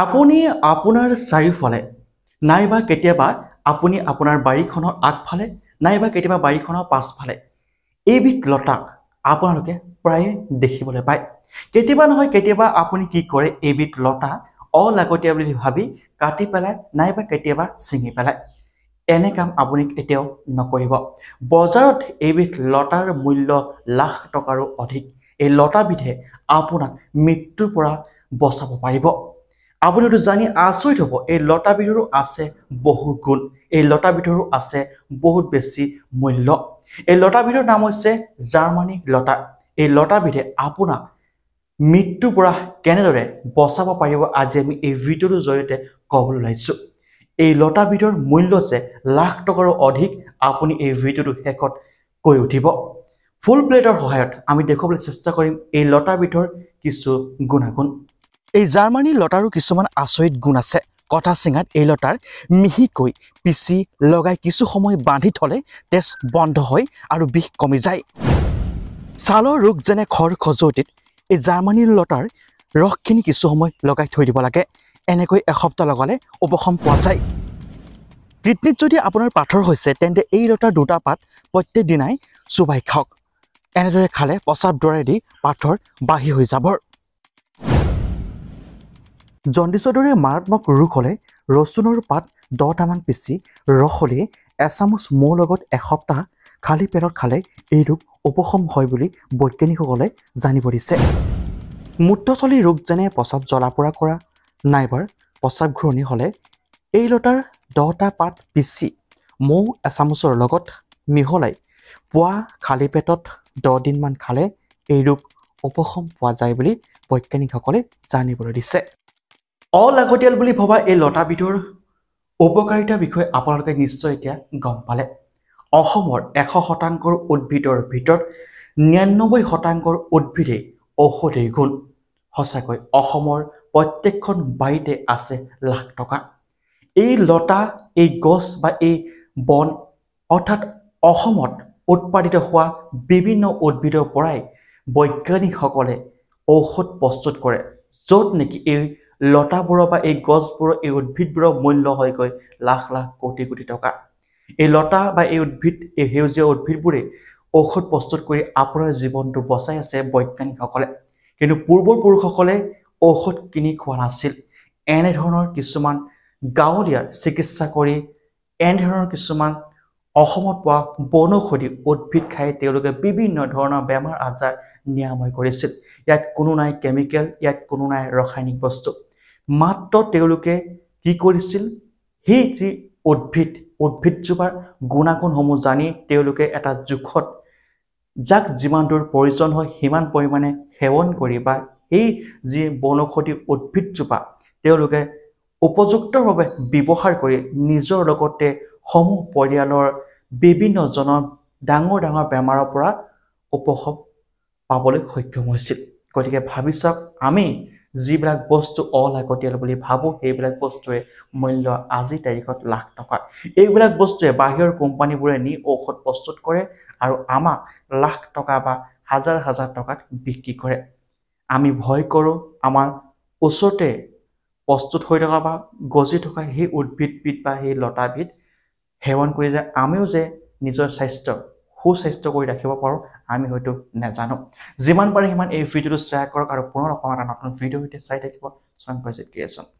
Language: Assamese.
আপুনি আপোনাৰ চাৰিওফালে নাইবা কেতিয়াবা আপুনি আপোনাৰ বাৰীখনৰ আগফালে নাইবা কেতিয়াবা বাৰীখনৰ পাছফালে এইবিধ লতাক আপোনালোকে প্ৰায়ে দেখিবলৈ পায় কেতিয়াবা নহয় কেতিয়াবা আপুনি কি কৰে এইবিধ লতা অলাগতীয়া বুলি ভাবি কাটি পেলাই নাইবা কেতিয়াবা ছিঙি পেলাই এনে কাম আপুনি এতিয়াও নকৰিব বজাৰত এইবিধ লতাৰ মূল্য লাখ টকাৰো অধিক এই লতাবিধে আপোনাক মৃত্যুৰ পৰা বচাব পাৰিব আপুনি হয়তো জানি আচৰিত হ'ব এই লতাবিধৰো আছে বহু গুণ এই লতাবিধৰো আছে বহুত বেছি মূল্য এই লতাবিধৰ নাম হৈছে জাৰ্মানী লতা এই লতাবিধে আপোনাক মৃত্যুৰ পৰা কেনেদৰে বচাব পাৰিব আজি আমি এই ভিডিঅ'টোৰ জৰিয়তে ক'বলৈ ওলাইছোঁ এই লতাবিধৰ মূল্য যে লাখ টকাৰো অধিক আপুনি এই ভিডিঅ'টো শেষত কৈ উঠিব ফুল প্লেটৰ সহায়ত আমি দেখুৱাবলৈ চেষ্টা কৰিম এই লতাবিধৰ কিছু গুণাগুণ এই জাৰ্মানীৰ লতাৰো কিছুমান আচৰিত গুণ আছে কথা চিঙাত এই লতাৰ মিহিকৈ পিচি লগাই কিছু সময় বান্ধি থ'লে তেজ বন্ধ হয় আৰু বিষ কমি যায় ছালৰ ৰোগ যেনে খৰ খজুৱতিত এই জাৰ্মানীৰ লতাৰ ৰসখিনি কিছু সময় লগাই থৈ দিব লাগে এনেকৈ এসপ্তাহ লগালে উপশম পোৱা যায় কিডনীত যদি আপোনাৰ পাথৰ হৈছে তেন্তে এই লতাৰ দুটা পাত প্ৰত্যেক দিনাই চুবাই খাওক এনেদৰে খালে প্ৰস্ৰাৱ দৰাই দি পাথৰ বাঢ়ি হৈ যাবৰ জণ্ডিচৰ দৰে মাৰাত্মক ৰোগ হ'লে ৰচুনৰ পাত দহটামান পিচি ৰসলি এচামুচ মৌৰ লগত এসপ্তাহ খালী পেটত খালে এই ৰোগ উপশম হয় বুলি বৈজ্ঞানিকসকলে জানিব দিছে মূত্ৰথলী ৰোগ যেনে প্ৰস্ৰাৱ জ্বলা পোৰা কৰা নাইবাৰ প্ৰস্ৰাৱ ঘূৰণি হ'লে এই লতাৰ দহটা পাত পিচি মৌ এচামুচৰ লগত মিহলাই পুৱা খালী পেটত দহ দিনমান খালে এই ৰোগ উপশম পোৱা যায় বুলি বৈজ্ঞানিকসকলে জানিবলৈ দিছে অলাগতিয়াল বুলি ভবা এই লতাবিধৰ উপকাৰিতাৰ বিষয়ে আপোনালোকে নিশ্চয় এতিয়া গম পালে অসমৰ এশ শতাংশৰ উদ্ভিদৰ ভিতৰত নিৰান্নব্বৈ শতাংশৰ উদ্ভিদেই ঔষধেই গুণ সঁচাকৈ অসমৰ প্ৰত্যেকখন বাৰীতে আছে লাখ টকা এই লতা এই গছ বা এই বন অৰ্থাৎ অসমত উৎপাদিত হোৱা বিভিন্ন উদ্ভিদৰ পৰাই বৈজ্ঞানিকসকলে ঔষধ প্ৰস্তুত কৰে য'ত নেকি এই লতাবোৰৰ বা এই গছবোৰৰ এই উদ্ভিদবোৰৰ মূল্য হয়গৈ লাখ লাখ কোটি কোটি টকা এই লতা বা এই উদ্ভিদ এই সেউজীয়া উদ্ভিদবোৰে ঔষধ প্ৰস্তুত কৰি আপোনাৰ জীৱনটো বচাই আছে বৈজ্ঞানিকসকলে কিন্তু পূৰ্বৰ পুৰুষসকলে ঔষধ কিনি খোৱা নাছিল এনেধৰণৰ কিছুমান গাঁৱলীয়া চিকিৎসা কৰি এনেধৰণৰ কিছুমান অসমত পোৱা বনৌষধি উদ্ভিদ খাই তেওঁলোকে বিভিন্ন ধৰণৰ বেমাৰ আজাৰ নিৰাময় কৰিছিল ইয়াত কোনো নাই কেমিকেল ইয়াত কোনো নাই ৰাসায়নিক বস্তু মাত্ৰ তেওঁলোকে কি কৰিছিল সেই যি উদ্ভিদ উদ্ভিদজোপাৰ গুণাগুণসমূহ জানি তেওঁলোকে এটা জোখত যাক যিমান দূৰ প্ৰয়োজন হয় সিমান পৰিমাণে সেৱন কৰি বা সেই যি বনৌষধি উদ্ভিদজোপা তেওঁলোকে উপযুক্তভাৱে ব্যৱহাৰ কৰি নিজৰ লগতে সমূহ পৰিয়ালৰ বিভিন্নজনৰ ডাঙৰ ডাঙৰ বেমাৰৰ পৰা উপশম পাবলৈ সক্ষম হৈছিল গতিকে ভাবি চাওক আমি যিবিলাক বস্তু অলাগতিয়াল বুলি ভাবোঁ সেইবিলাক বস্তুৱে মূল্য আজি তাৰিখত লাখ টকা এইবিলাক বস্তুৱে বাহিৰৰ কোম্পানীবোৰে নি ঔষধ প্ৰস্তুত কৰে আৰু আমাক লাখ টকা বা হাজাৰ হাজাৰ টকাত বিক্ৰী কৰে আমি ভয় কৰোঁ আমাৰ ওচৰতে প্ৰস্তুত হৈ থকা বা গজি থকা সেই উদ্ভিদবিধ বা সেই লতাবিধ সেৱন কৰি যে আমিও যে নিজৰ স্বাস্থ্য সুস্বাস্থ্য কৰি ৰাখিব পাৰোঁ আমি হয়তো নাজানো যিমান পাৰে সিমান এই ভিডিঅ'টো শ্বেয়াৰ কৰক আৰু পুনৰ অসমত এটা নতুন ভিডিঅ'ৰ সৈতে চাই থাকিব শংকৰজিৎ ক্ৰিয়েশ্যন